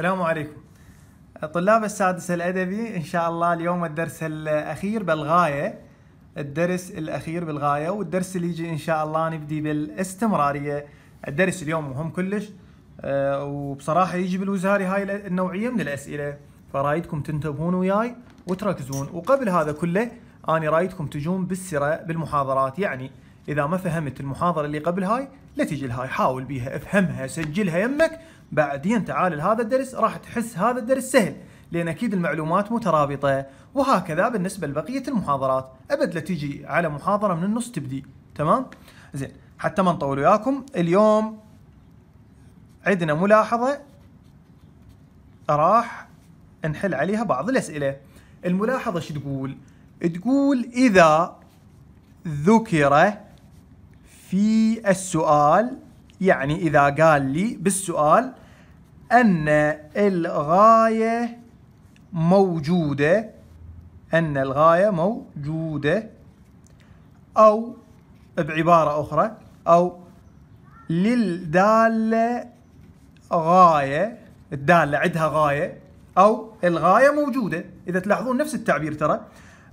السلام عليكم طلاب السادس الأدبي إن شاء الله اليوم الدرس الأخير بالغاية الدرس الأخير بالغاية والدرس اللي يجي إن شاء الله نبدي بالاستمرارية الدرس اليوم مهم كلش آه، وبصراحة يجي بالوزاري هاي النوعية من الأسئلة فرايدكم تنتبهون وياي وتركزون وقبل هذا كله أنا رايدكم تجون بالسرة بالمحاضرات يعني إذا ما فهمت المحاضرة اللي قبل هاي لا تجي لهاي حاول بيها افهمها سجلها يمك بعدين تعال لهذا الدرس راح تحس هذا الدرس سهل لان اكيد المعلومات مترابطه وهكذا بالنسبه لبقيه المحاضرات ابد لا تجي على محاضره من النص تبدي تمام زين حتى ما نطول وياكم اليوم عندنا ملاحظه راح نحل عليها بعض الاسئله الملاحظه شو تقول تقول اذا ذكر في السؤال يعني اذا قال لي بالسؤال أن الغاية موجودة أن الغاية موجودة أو بعبارة أخرى أو للدالة غاية الدالة عندها غاية أو الغاية موجودة إذا تلاحظون نفس التعبير ترى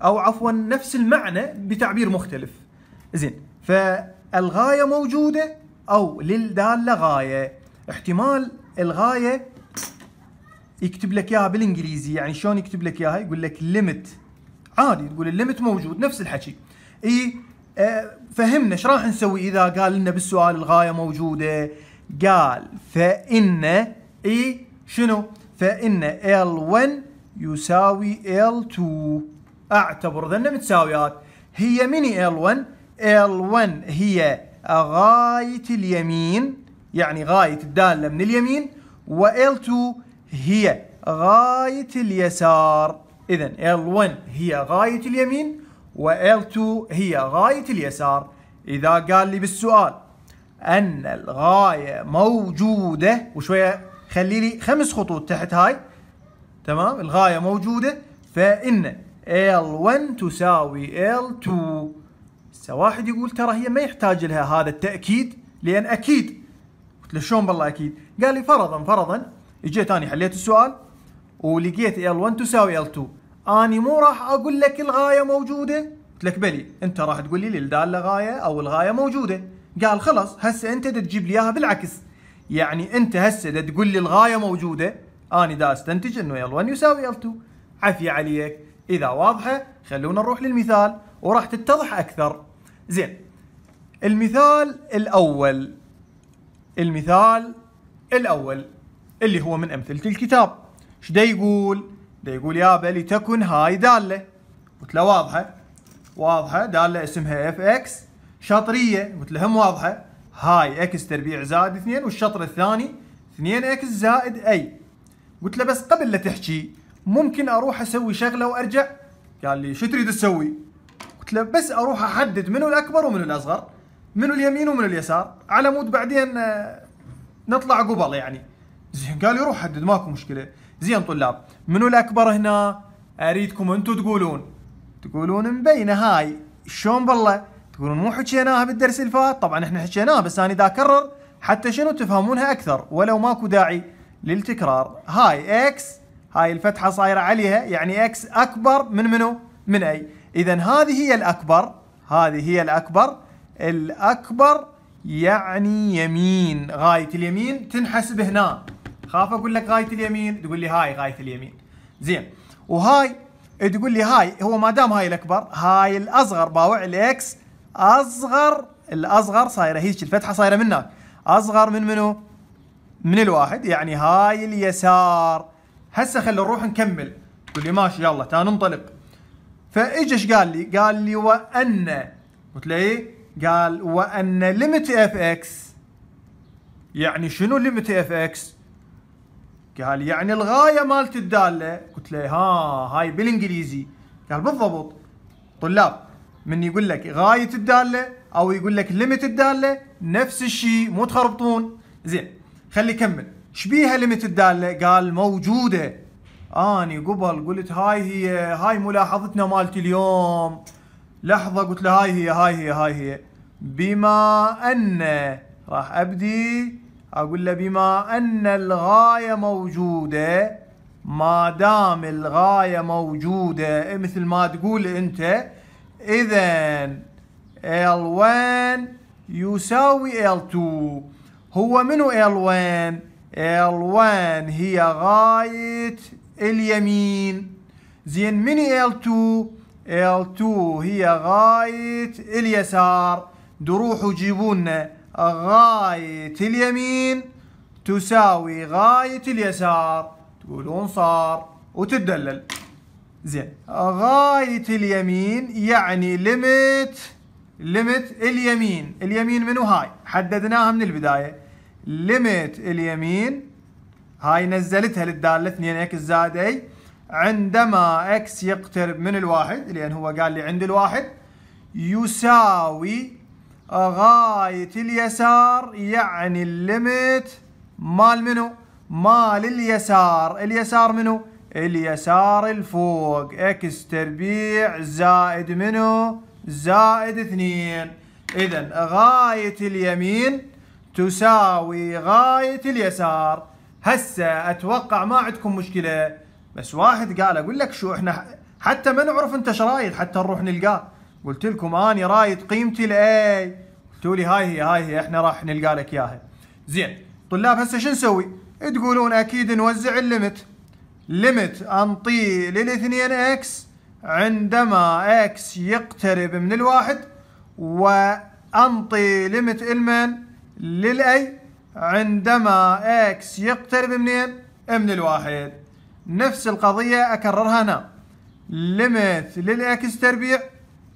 أو عفوا نفس المعنى بتعبير مختلف زين فالغاية موجودة أو للدالة غاية احتمال الغايه يكتب لك اياها بالانجليزي يعني شلون يكتب لك اياها يقول لك ليميت عادي تقول الليمت موجود نفس الحكي اي اه فهمنا ايش راح نسوي اذا قال لنا بالسؤال الغايه موجوده قال فان اي شنو فان ال 1 يساوي ال 2 اعتبر ذن متساويات هي مني ال 1 ال 1 هي غايه اليمين يعني غايه الداله من اليمين l 2 هي غاية اليسار إذا L1 هي غاية اليمين وL2 هي غاية اليسار إذا قال لي بالسؤال أن الغاية موجودة وشوية خلي لي خمس خطوط تحت هاي تمام الغاية موجودة فإن L1 تساوي L2 واحد يقول ترى هي ما يحتاج لها هذا التأكيد لأن أكيد قلت له شلون بالله اكيد قال لي فرضا فرضا اجيت انا حليت السؤال ولقيت ال 1 تساوي ال 2 اني مو راح اقول لك الغايه موجوده قلت لك بلي انت راح تقول لي الداله غايه او الغايه موجوده قال خلاص هسه انت تجيب لي اياها بالعكس يعني انت هسه تقول لي الغايه موجوده اني دا استنتج انه ال 1 يساوي ال 2 عفي عليك اذا واضحه خلونا نروح للمثال وراح تتضح اكثر زين المثال الاول المثال الأول اللي هو من أمثلة الكتاب ايش دا يقول؟ دا يقول يابا لتكن هاي دالة قلت له واضحة واضحة دالة اسمها اف اكس شطرية قلت له هم واضحة هاي اكس تربيع زائد اثنين والشطر الثاني اثنين اكس زائد اي قلت له بس قبل لا تحكي ممكن اروح اسوي شغلة وارجع؟ قال لي شو تريد تسوي؟ قلت له بس اروح احدد منو الاكبر ومنو الاصغر من اليمين ومن اليسار على مود بعدين آه، نطلع قبل يعني زين قال يروح حدد ماكو مشكله زين طلاب منو الاكبر هنا اريدكم انتم تقولون تقولون مبينه هاي شلون بالله تقولون مو حكيناها بالدرس الفات طبعا احنا حكيناها بس انا اذا اكرر حتى شنو تفهمونها اكثر ولو ماكو داعي للتكرار هاي اكس هاي الفتحه صايره عليها يعني اكس اكبر من منو من اي اذا هذه هي الاكبر هذه هي الاكبر الأكبر يعني يمين غاية اليمين تنحسب هنا خاف أقول لك غاية اليمين تقول لي هاي غاية اليمين زين وهاي تقول لي هاي هو ما دام هاي الأكبر هاي الأصغر باوع الإكس أصغر الأصغر صايرة هيك الفتحة صايرة من هناك أصغر من منو؟ من الواحد يعني هاي اليسار هسه خلينا نروح نكمل تقول لي ماشي يلا تعال ننطلق فاجا ايش قال لي؟ قال لي وأن قلت له ايه؟ قال وان ليمت اف اكس يعني شنو ليمت اف اكس؟ قال يعني الغايه مالت الداله قلت له ها هاي بالانجليزي قال بالضبط طلاب من يقول لك غايه الداله او يقول لك ليمت الداله نفس الشيء مو تخربطون زين خلي كمل شبيها ليمت الداله قال موجوده اني قبل قلت هاي هي هاي ملاحظتنا مالت اليوم لحظه قلت له هاي هي هاي هي هاي هي بما ان راح ابدي اقول له بما ان الغايه موجوده ما دام الغايه موجوده مثل ما تقول انت اذا L1 يساوي L2 هو منو L1 L1 هي غايه اليمين زين مني L2 L2 هي غاية اليسار دروحوا جيبوا لنا غاية اليمين تساوي غاية اليسار تقولون صار وتدلل زين غاية اليمين يعني ليميت ليميت اليمين اليمين منو هاي حددناها من البداية ليميت اليمين هاي نزلتها للدالة 2 اكس زائد اي عندما اكس يقترب من الواحد لان هو قال لي عند الواحد يساوي غاية اليسار يعني الليمت مال منو؟ مال اليسار، اليسار منو؟ اليسار الفوق اكس تربيع زائد منو؟ زائد اثنين، اذا غاية اليمين تساوي غاية اليسار، هسه اتوقع ما عندكم مشكلة بس واحد قال اقول لك شو احنا حتى ما نعرف انت ايش رايد حتى نروح نلقاه قلت لكم اني رايد قيمتي لاي قلتوا لي هاي هي هاي هي احنا راح نلقى لك اياها زين طلاب هسه شو نسوي تقولون اكيد نوزع الليمت ليمت انطي للاثنين اكس عندما اكس يقترب من الواحد وانطي ليمت المن للاي عندما اكس يقترب منين من الواحد نفس القضية أكررها هنا لمث للإكس تربيع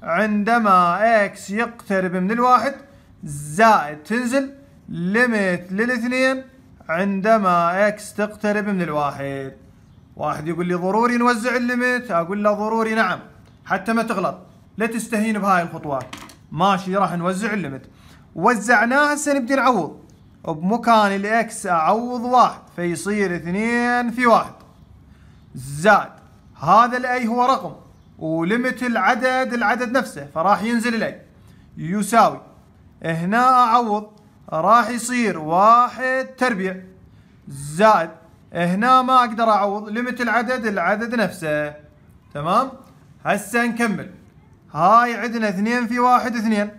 عندما إكس يقترب من الواحد زائد تنزل لمث للاثنين عندما إكس تقترب من الواحد واحد يقول لي ضروري نوزع الليمت أقول له ضروري نعم حتى ما تغلط لا تستهين بهاي الخطوات ماشي راح نوزع الليمت وزعناها هسه نبدي نعوض بمكان الاكس اعوض واحد فيصير اثنين في واحد زاد هذا الاي هو رقم ولمت العدد العدد نفسه فراح ينزل الاي يساوي هنا اعوض راح يصير واحد تربيع زائد هنا ما اقدر اعوض لمت العدد العدد نفسه تمام هسه نكمل هاي عندنا اثنين في واحد اثنين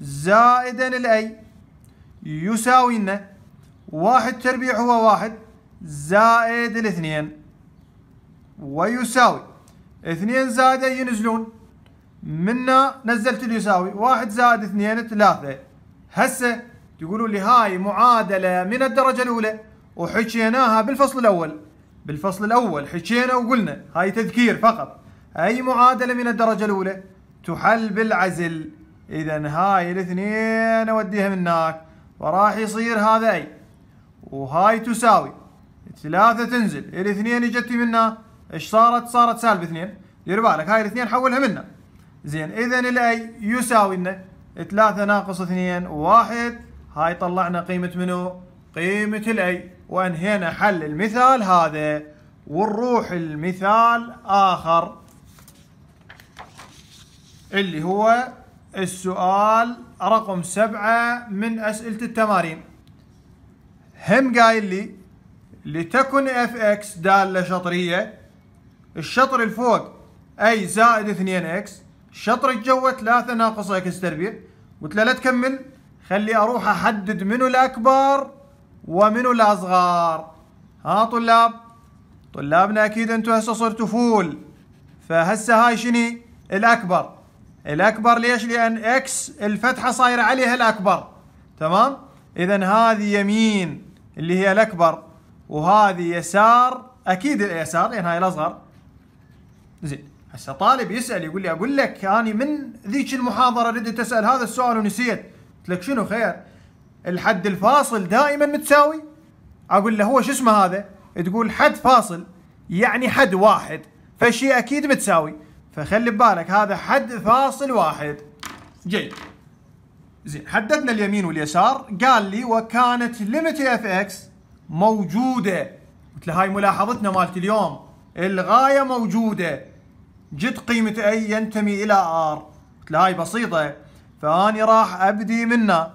زائدا الاي يساوي لنا واحد تربيع هو واحد زائد الاثنين ويساوي اثنين زائد ينزلون منا نزلت اللي يساوي واحد زائد اثنين ثلاثة هسه تقولوا لي هاي معادلة من الدرجة الأولى وحكيناها بالفصل الأول بالفصل الأول حكينا وقلنا هاي تذكير فقط أي معادلة من الدرجة الأولى تحل بالعزل إذا هاي الاثنين أوديها من هناك وراح يصير هذا أي وهاي تساوي ثلاثة تنزل الاثنين اجت منها ايش صارت؟ صارت سالب 2 دير بالك هاي الاثنين حولها منا زين اذا الاي يساوي لنا 3 ناقص 2 و1 هاي طلعنا قيمه منو؟ قيمه الاي وانهينا حل المثال هذا ونروح المثال اخر اللي هو السؤال رقم سبعة من أسئلة التمارين هم قايل لي لتكن اف اكس دالة شطرية الشطر الفوق اي زائد 2 اكس الشطر الجوة 3 ناقص اكس تربيع قلت له لا تكمل خلي اروح احدد منو الاكبر ومنو الاصغر ها طلاب طلابنا اكيد انتم هسه صرتوا فول فهسه هاي شني الاكبر الاكبر ليش لان اكس الفتحة صايرة عليها الاكبر تمام اذا هذه يمين اللي هي الاكبر وهذه يسار اكيد اليسار لان هاي الاصغر زين هسه طالب يسال يقول لي اقول لك اني من ذيك المحاضره ردت اسال هذا السؤال ونسيت قلت لك شنو خير الحد الفاصل دائما متساوي اقول له هو شو اسمه هذا تقول حد فاصل يعني حد واحد فشي اكيد متساوي فخلي ببالك هذا حد فاصل واحد جيد زين حددنا اليمين واليسار قال لي وكانت ليميت اف اكس موجوده قلت له هاي ملاحظتنا مالت اليوم الغايه موجوده جد قيمة اي ينتمي الى ار قلت له هاي بسيطة فاني راح ابدي منه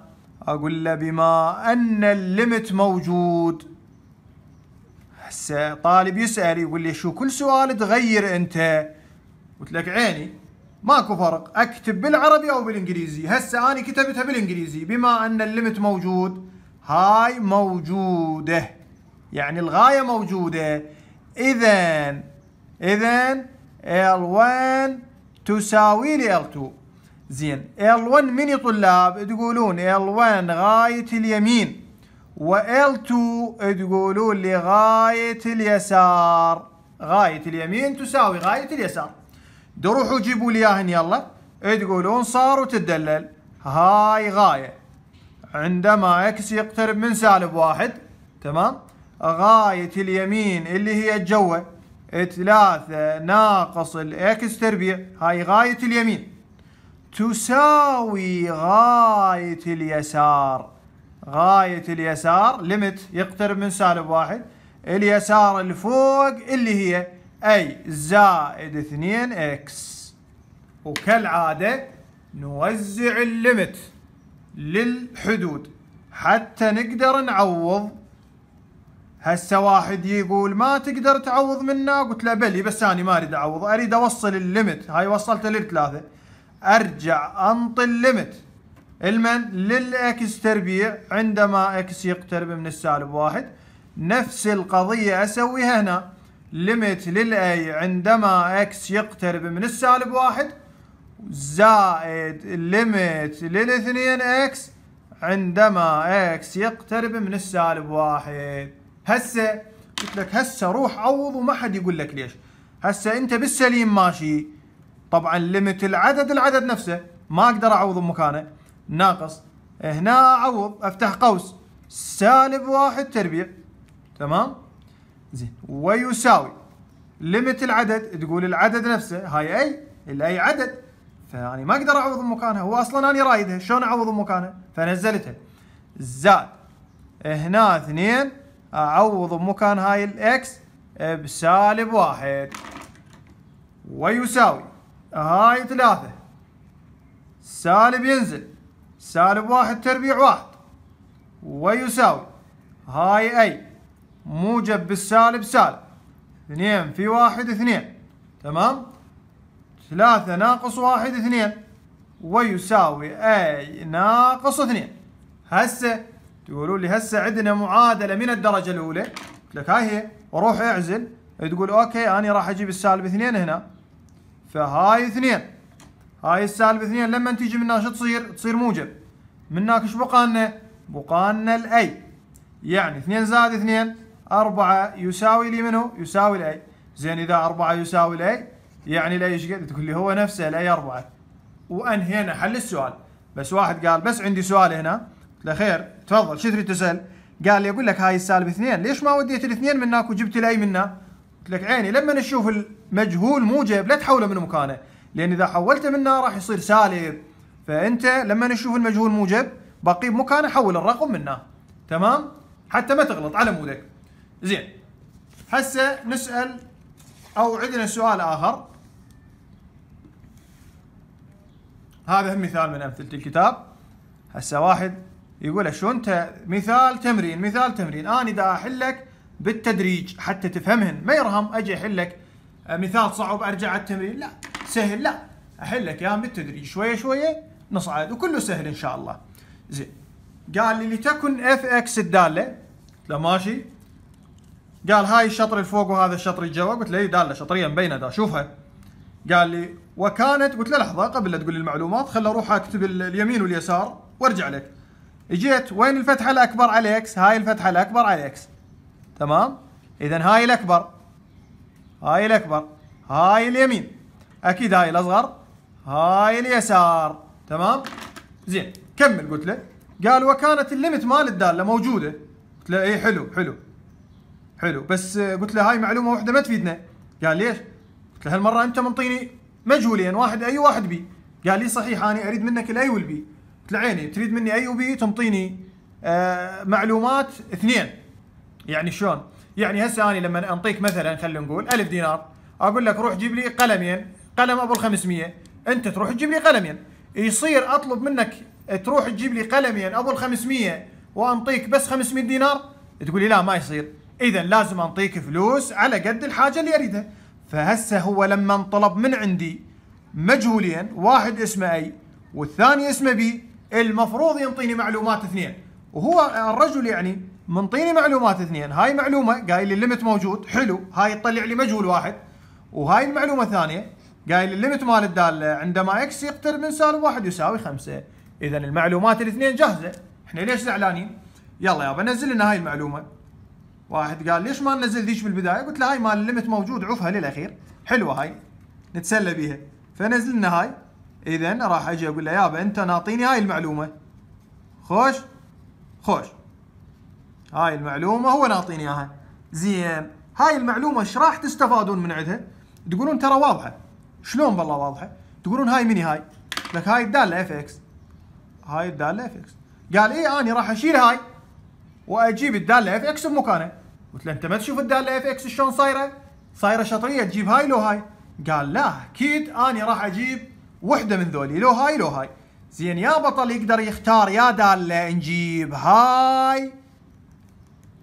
اقول له بما ان الليمت موجود هسه طالب يسأل يقول لي شو كل سؤال تغير انت قلت لك عيني ماكو فرق اكتب بالعربي او بالانجليزي هسه انا كتبتها بالانجليزي بما ان الليمت موجود هاي موجودة يعني الغاية موجودة اذا اذا L1 تساوي لي L2 زين L1 من يا طلاب تقولون L1 غاية اليمين و ال 2 تقولون لغاية اليسار غاية اليمين تساوي غاية اليسار دروحوا جيبوا لي اياهن يلا تقولون صار وتدلل هاي غاية عندما اكس يقترب من سالب واحد تمام غاية اليمين اللي هي الجوة ثلاثة ناقص الإكس تربيع هاي غاية اليمين تساوي غاية اليسار غاية اليسار ليمت يقترب من سالب واحد اليسار الفوق اللي هي أي زائد 2 إكس وكالعادة نوزع الليمت للحدود حتى نقدر نعوض هسه واحد يقول ما تقدر تعوض منا قلت له بلي بس انا ما اريد اعوض اريد اوصل الليمت هاي وصلت للثلاثه ارجع انطي الليمت المن للاكس تربيع عندما اكس يقترب من السالب واحد نفس القضيه اسويها هنا ليمت للاي عندما اكس يقترب من السالب واحد زائد ليمت للاثنين اكس عندما اكس يقترب من السالب واحد هسه قلت لك هسه روح عوض وما حد يقول لك ليش هسه انت بالسليم ماشي طبعا ليمت العدد العدد نفسه ما اقدر اعوض مكانه ناقص هنا اعوض افتح قوس سالب واحد تربيع تمام زين ويساوي ليمت العدد تقول العدد نفسه هاي اي الاي عدد فاني ما اقدر اعوض مكانها هو اصلا انا رايدها شلون اعوض مكانها فنزلتها زاد هنا اثنين اعوض مكان هاي الاكس بسالب واحد ويساوي هاي ثلاثة سالب ينزل سالب واحد تربيع واحد ويساوي هاي اي موجب بالسالب سالب اثنين في واحد اثنين تمام ثلاثة ناقص واحد اثنين ويساوي اي ناقص اثنين هسه تقولوا لي هسه عندنا معادله من الدرجه الاولى قلت لك هاي هي روح اعزل تقول اوكي انا راح اجيب السالب اثنين هنا فهاي اثنين هاي السالب اثنين لما تيجي من شو تصير؟ تصير موجب من هناك شو بقى لنا؟ بقى لنا الاي يعني اثنين زائد اثنين أربعة يساوي لي منه؟ يساوي الاي زين اذا أربعة يساوي الاي يعني الاي ايش قد؟ تقول لي هو نفسه الاي أربعة وانهينا حل السؤال بس واحد قال بس عندي سؤال هنا قلت له خير تفضل شو تريد تسال؟ قال لي اقول لك هاي السالب اثنين ليش ما وديت الاثنين منك وجبت لي اي منا؟ قلت لك عيني لما نشوف المجهول موجب لا تحوله من مكانه لان اذا حولته منه راح يصير سالب فانت لما نشوف المجهول موجب بقيه بمكانه حول الرقم منه تمام؟ حتى ما تغلط على مودك زين هسه نسال او عندنا سؤال اخر هذا مثال من امثله الكتاب هسه واحد يقول شو انت مثال تمرين مثال تمرين انا اذا احلك بالتدريج حتى تفهمهن ما يرهم اجي احلك آه، مثال صعب ارجع على التمرين لا سهل لا احلك اياهم بالتدريج شويه شويه نصعد وكله سهل ان شاء الله زين قال لي لتكن اف اكس الداله قلت له ماشي قال هاي الشطر الفوق وهذا الشطر الجوا قلت له اي داله شطريه مبينه دا شوفها قال لي وكانت قلت له لحظه قبل لا تقول لي المعلومات خل اروح اكتب اليمين واليسار وارجع لك اجيت وين الفتحه الاكبر على اكس؟ هاي الفتحه الاكبر على اكس. تمام؟ اذا هاي الاكبر هاي الاكبر هاي اليمين اكيد هاي الاصغر هاي اليسار تمام؟ زين كمل قلت له قال وكانت الليمت مال الداله موجوده قلت له اي حلو حلو حلو بس قلت له هاي معلومه واحده ما تفيدنا قال ليش؟ قلت له هالمره انت منطيني مجهولين واحد اي واحد بي قال لي صحيح انا اريد منك الاي والبي تلعيني تريد مني اي او بي تنطيني آه معلومات اثنين يعني شلون؟ يعني هسه انا لما انطيك مثلا خلينا نقول 1000 دينار اقول لك روح جيب لي قلمين قلم ابو ال 500 انت تروح تجيب لي قلمين يصير اطلب منك تروح تجيب لي قلمين ابو ال 500 وانطيك بس 500 دينار تقول لي لا ما يصير اذا لازم انطيك فلوس على قد الحاجه اللي اريدها فهسه هو لما انطلب من عندي مجهولين واحد اسمه اي والثاني اسمه بي المفروض ينطيني معلومات اثنين وهو الرجل يعني منطيني معلومات اثنين هاي معلومه قايل لي الليمت موجود حلو هاي تطلع لي مجهول واحد وهاي المعلومه الثانيه قايل الليمت مال الداله عندما اكس يقترب من سالب واحد يساوي خمسه اذا المعلومات الاثنين جاهزه احنا ليش زعلانين؟ يلا يابا نزل لنا هاي المعلومه واحد قال ليش ما ننزل ذيش بالبدايه؟ قلت له هاي مال الليمت موجود عفها للاخير حلوه هاي نتسلى بيها فنزل لنا هاي اذا راح اجي اقول له يابا انت ناطيني هاي المعلومه خوش خوش هاي المعلومه هو ناطيني اياها زين هاي المعلومه ايش راح تستفادون من عندها تقولون ترى واضحه شلون بالله واضحه تقولون هاي مني هاي لك هاي الداله اف اكس هاي الداله اف اكس قال اي انا راح اشيل هاي واجيب الداله اف اكس بمكانه قلت له انت ما تشوف الداله اف اكس شلون صايره صايره شطريه تجيب هاي لو هاي قال لا اكيد اني راح اجيب وحده من ذولي لو هاي لو هاي زين يا بطل يقدر يختار يا داله نجيب هاي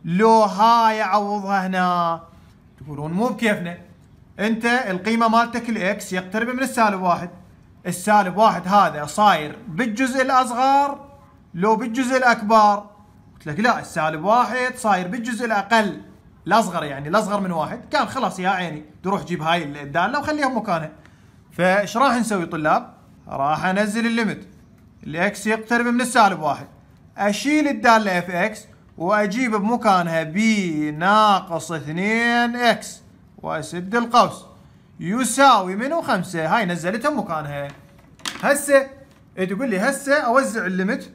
لو هاي اعوضها هنا تقولون مو بكيفنا انت القيمه مالتك الاكس يقترب من السالب واحد السالب واحد هذا صاير بالجزء الاصغر لو بالجزء الاكبر قلت لك لا السالب واحد صاير بالجزء الاقل الاصغر يعني الاصغر من واحد كان خلاص يا عيني تروح جيب هاي الداله وخليها بمكانها فايش راح نسوي طلاب؟ راح انزل الليمت الاكس يقترب من السالب واحد اشيل الداله اف اكس واجيب بمكانها بي ناقص 2 اكس واسد القوس يساوي منو خمسة هاي نزلتها مكانها هسه إيه تقول لي هسه اوزع الليمت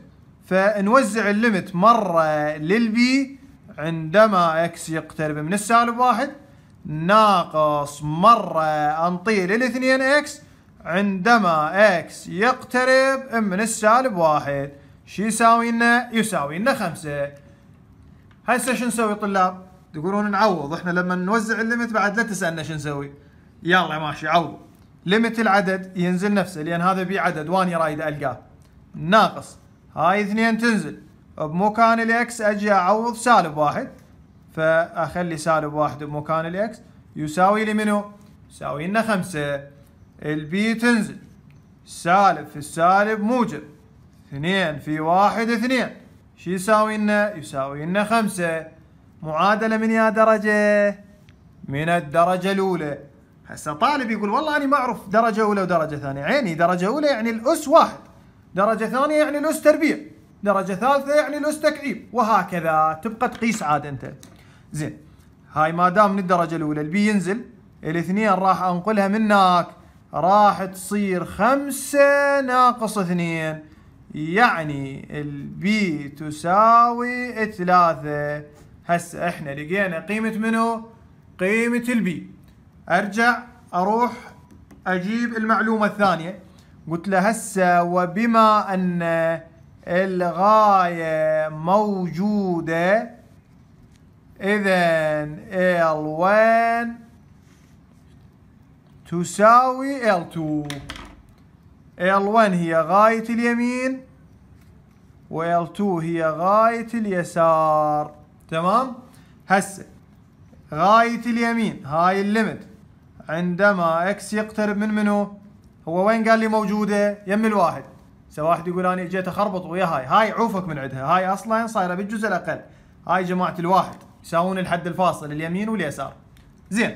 فنوزع الليمت مرة للبي عندما اكس يقترب من السالب واحد ناقص مرة انطيل الاثنين اكس عندما اكس يقترب من السالب واحد شو يساوي لنا؟ يساوي لنا خمسة هسه شو نسوي طلاب؟ تقولون نعوض احنا لما نوزع الليمت بعد لا تسألنا شو نسوي يلا ماشي عوض ليمت العدد ينزل نفسه لان هذا بي عدد واني رايد القاه ناقص هاي اثنين تنزل بمكان الاكس اجي اعوض سالب واحد فاخلي سالب واحد بمكان الاكس يساوي لي منو؟ يساوي لنا خمسة البي تنزل سالب في السالب موجب اثنين في واحد اثنين شو يساوي لنا؟ يساوي لنا خمسة معادلة من يا درجة؟ من الدرجة الأولى هسه طالب يقول والله أنا ما أعرف درجة أولى ودرجة ثانية عيني درجة أولى يعني الأس واحد درجة ثانية يعني الأس تربيع درجة ثالثة يعني الأس تكعيب وهكذا تبقى تقيس عاد أنت زين هاي ما دام من الدرجه الاولى البي ينزل الاثنين راح انقلها من هناك راح تصير خمسة ناقص اثنين يعني البي تساوي ثلاثة هسه احنا لقينا قيمة منو؟ قيمة البي ارجع اروح اجيب المعلومة الثانية قلت له هسه وبما ان الغاية موجودة إذا L1 تساوي L2 L1 هي غاية اليمين و l 2 هي غاية اليسار تمام هسه غاية اليمين هاي الليمت عندما اكس يقترب من منو هو وين قال لي موجودة يم الواحد سواء واحد يقول انا جيت اخربط ويا هاي هاي عوفك من عندها هاي اصلا صايرة بالجزء الاقل هاي جماعة الواحد يساوون الحد الفاصل اليمين واليسار زين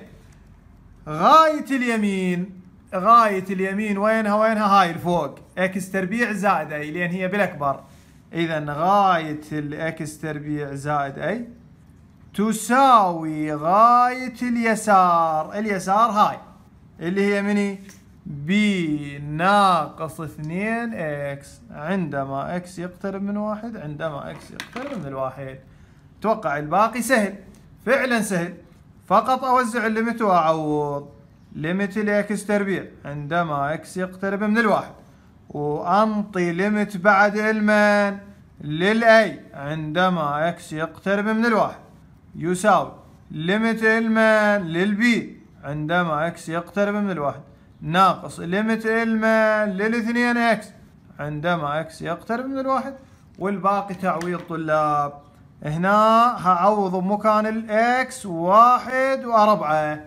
غاية اليمين غاية اليمين وينها وينها هاي الفوق اكس تربيع زائد اي لان هي بالاكبر اذا غاية الاكس تربيع زائد اي تساوي غاية اليسار اليسار هاي اللي هي مني بي ناقص 2 اكس عندما اكس يقترب من واحد عندما اكس يقترب من الواحد اتوقع الباقي سهل فعلا سهل فقط اوزع الليمت واعوض ليمت الاكس تربيع عندما اكس يقترب من الواحد وانطي ليمت بعد المان للاي عندما اكس يقترب من الواحد يساوي ليمت المان للبي عندما اكس يقترب من الواحد ناقص ليمت المان للاثنين اكس عندما اكس يقترب من الواحد والباقي تعويض طلاب هنا هعوض بمكان الاكس واحد واربعة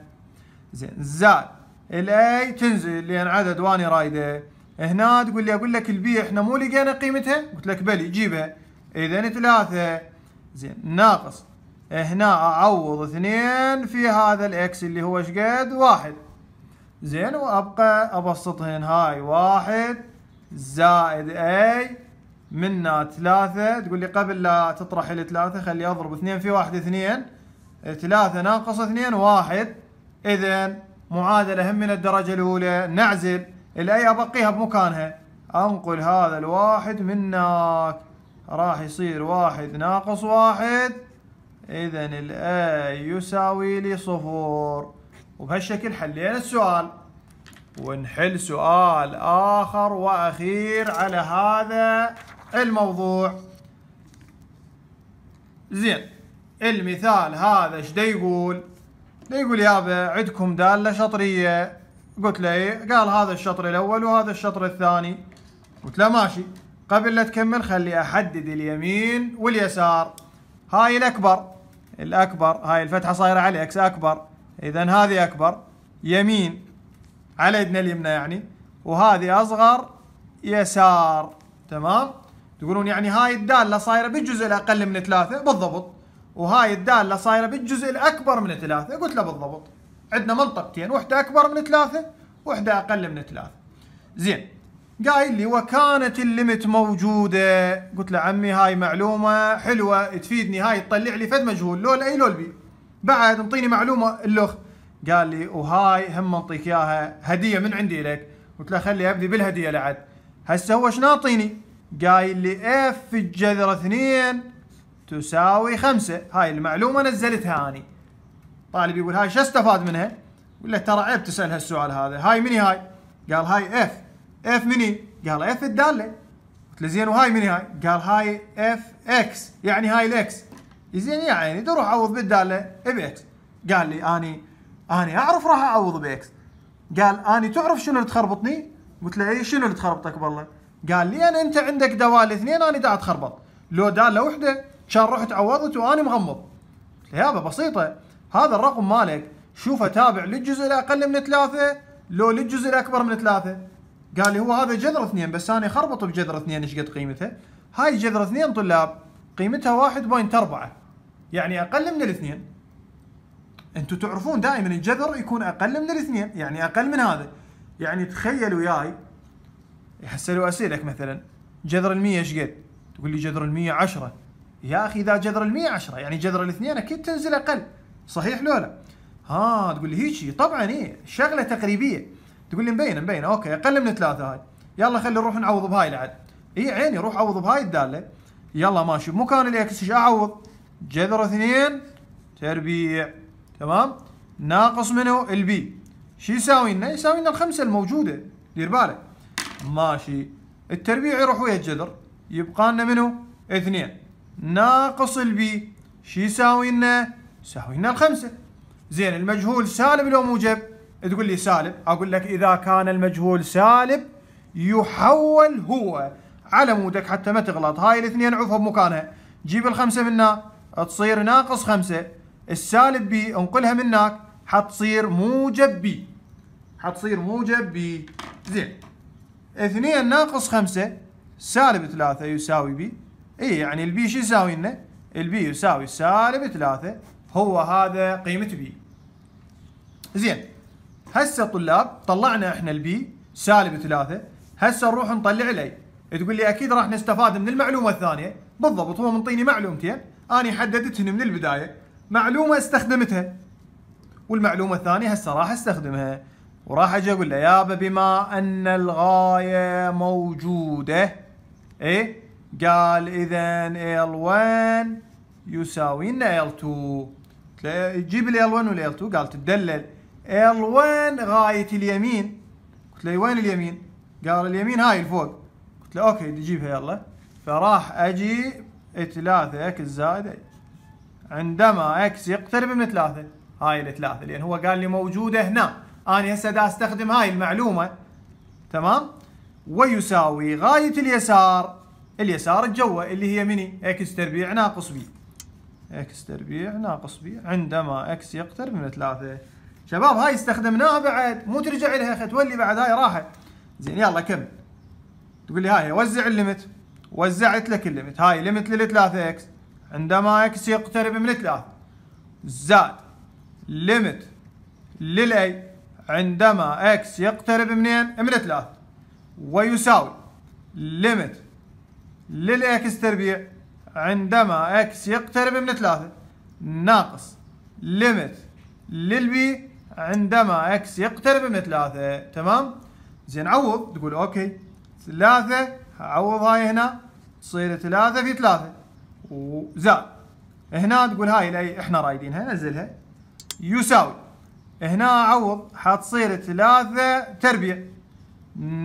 زين زائد الاي تنزل لان عدد واني رايده هنا تقول لي اقول لك البي احنا مو لقينا قيمتها قلت لك بلي جيبها اذا ثلاثة زين ناقص هنا اعوض اثنين في هذا الاكس اللي هو شقد واحد زين وابقى ابسطهن هاي واحد زائد اي منا ثلاثة تقول لي قبل لا تطرح الثلاثة خلي اضرب اثنين في واحد اثنين إيه، ثلاثة ناقص اثنين واحد اذا معادلة هم من الدرجة الاولى نعزل الاي ابقيها بمكانها انقل هذا الواحد منك راح يصير واحد ناقص واحد اذا الاي يساوي لي صفر وبهالشكل حلينا السؤال ونحل سؤال اخر واخير على هذا الموضوع زين المثال هذا ايش يقول يقول يابا عندكم دالة شطرية قلت له إيه؟ قال هذا الشطر الاول وهذا الشطر الثاني قلت له ماشي قبل لا تكمل خلي احدد اليمين واليسار هاي الاكبر الاكبر هاي الفتحه صايره على اكس اكبر اذا هذه اكبر يمين على يدنا اليمنى يعني وهذه اصغر يسار تمام تقولون يعني هاي الداله صايره بالجزء الاقل من ثلاثه بالضبط وهاي الداله صايره بالجزء الاكبر من ثلاثه قلت له بالضبط عندنا منطقتين واحده اكبر من ثلاثه واحده اقل من ثلاثه زين قايل لي وكانت الليمت موجوده قلت له عمي هاي معلومه حلوه تفيدني هاي تطلع لي فد مجهول لول اي لول بي بعد انطيني معلومه اللخ قال لي وهاي هم انطيك اياها هديه من عندي لك قلت له خلي ابدي بالهديه لعد هسه هو شنو اعطيني قايل لي اف في الجذر اثنين تساوي خمسة هاي المعلومة نزلتها اني طالب يقول هاي شو استفاد منها ولا له ترى عيب تسأل هالسؤال هذا هاي مني هاي قال هاي اف اف مني قال اف الدالة قلت له زين وهاي مني هاي قال هاي اف اكس يعني هاي الاكس زين يا عيني تروح عوض بالدالة باكس قال لي اني اني اعرف راح اعوض باكس قال اني تعرف شنو اللي تخربطني قلت له اي شنو اللي تخربطك بالله قال لي أنا أنت عندك دواء الاثنين أنا دا أتخربط لو دالة لوحده كان رحت عوضت وأنا مغمض يا له يابا بسيطة هذا الرقم مالك شوفه تابع للجزء الأقل من ثلاثة لو للجزء الأكبر من ثلاثة قال لي هو هذا جذر اثنين بس أنا خربط بجذر اثنين إيش قد قيمته هاي جذر اثنين طلاب قيمتها 1.4 يعني أقل من الاثنين انتم تعرفون دائما الجذر يكون اقل من الاثنين يعني اقل من هذا يعني تخيل وياي هسه لو اسالك مثلا جذر ال 100 ايش قد؟ تقول لي جذر ال 100 10 يا اخي اذا جذر ال 100 10 يعني جذر الاثنين اكيد تنزل اقل صحيح لو لا؟ ها تقول لي هيجي طبعا اي شغله تقريبيه تقول لي مبينه مبينه اوكي اقل من ثلاثه هاي يلا خلي نروح نعوض بهاي لعد اي عيني روح عوض بهاي الداله يلا ماشي مكان الاكس ايش اعوض؟ جذر اثنين تربيع تمام؟ ناقص منه البي شو يساوي لنا؟ يساوي لنا الخمسه الموجوده دير بالك ماشي التربيع يروح ويا الجذر يبقى لنا منو اثنين ناقص البي شي يساوي لنا يساوي لنا الخمسة زين المجهول سالب لو موجب تقول لي سالب اقول لك اذا كان المجهول سالب يحول هو على مودك حتى ما تغلط هاي الاثنين عفوا بمكانها جيب الخمسة من هنا تصير ناقص خمسة السالب بي انقلها من هناك حتصير موجب بي حتصير موجب بي زين اثنين ناقص خمسة سالب ثلاثة يساوي بي اي يعني البي شو يساوي لنا؟ البي يساوي سالب ثلاثة هو هذا قيمة بي زين هسه طلاب طلعنا احنا البي سالب ثلاثة هسه نروح نطلع الاي تقول لي اكيد راح نستفاد من المعلومة الثانية بالضبط هو منطيني معلومتين انا حددتهن من البداية معلومة استخدمتها والمعلومة الثانية هسه راح استخدمها وراح اجي اقول له يابا بما ان الغايه موجوده ايه قال اذا ال 1 يساوي لنا ال 2 جيب لي 1 وال 2 قال تدلل ال 1 غايه اليمين قلت له وين اليمين؟ قال اليمين هاي الفوق قلت له اوكي جيبها يلا فراح اجي 3 اكس زائد عندما اكس يقترب من 3 هاي الثلاثه لان هو قال لي موجوده هنا أنا هسه دا أستخدم هاي المعلومة تمام ويساوي غاية اليسار اليسار الجوة اللي هي مني اكس تربيع ناقص بي اكس تربيع ناقص بي عندما اكس يقترب من ثلاثة شباب هاي استخدمناها بعد مو ترجع لها تولي بعد هاي راحت زين يلا كمل تقول لي هاي وزع الليمت وزعت لك الليمت هاي ليمت للثلاثة اكس عندما اكس يقترب من ثلاثة زائد ليمت للاي عندما x يقترب منين؟ من 3 ويساوي ليميت للاكس تربيع عندما x يقترب من 3 ناقص ليميت للبي عندما x يقترب من 3 تمام؟ زين عوض تقول اوكي 3 عوض هاي هنا تصير 3 في 3 وزائد هنا تقول هاي اللي احنا رايدينها نزلها يساوي هنا اعوض حتصير ثلاثة تربيع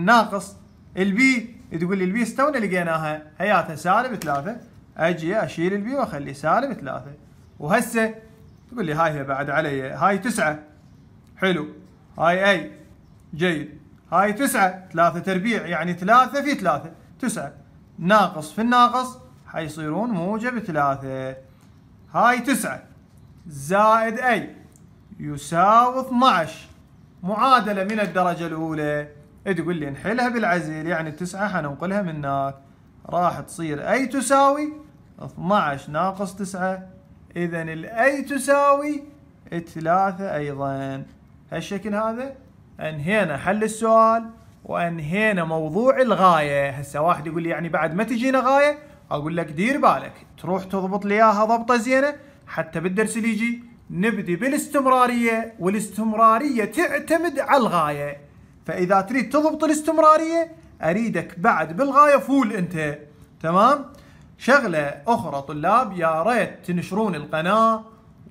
ناقص البي تقول لي البي استونا لقيناها هياتها سالب ثلاثة اجي اشيل البي واخليه سالب ثلاثة وهسه تقول لي هاي هي بعد علي هاي تسعة حلو هاي اي جيد هاي تسعة ثلاثة تربيع يعني ثلاثة في ثلاثة تسعة ناقص في الناقص حيصيرون موجب ثلاثة هاي تسعة زائد اي يساوي 12 معادلة من الدرجة الأولى تقول لي نحلها بالعزل يعني التسعة حننقلها من هناك راح تصير أي تساوي 12 ناقص 9 إذا الأي تساوي 3 أيضا هالشكل هذا أنهينا حل السؤال وأنهينا موضوع الغاية هسه واحد يقول لي يعني بعد ما تجينا غاية أقول لك دير بالك تروح تضبط لي إياها ضبطة زينة حتى بالدرس اللي يجي نبدي بالاستمرارية والاستمرارية تعتمد على الغاية فإذا تريد تضبط الاستمرارية أريدك بعد بالغاية فول أنت تمام شغلة أخرى طلاب يا ريت تنشرون القناة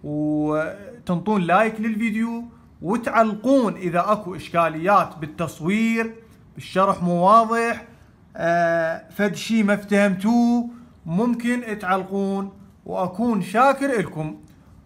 وتنطون لايك للفيديو وتعلقون إذا أكو إشكاليات بالتصوير بالشرح مو واضح آه، فد شي ما افتهمتوه ممكن تعلقون وأكون شاكر لكم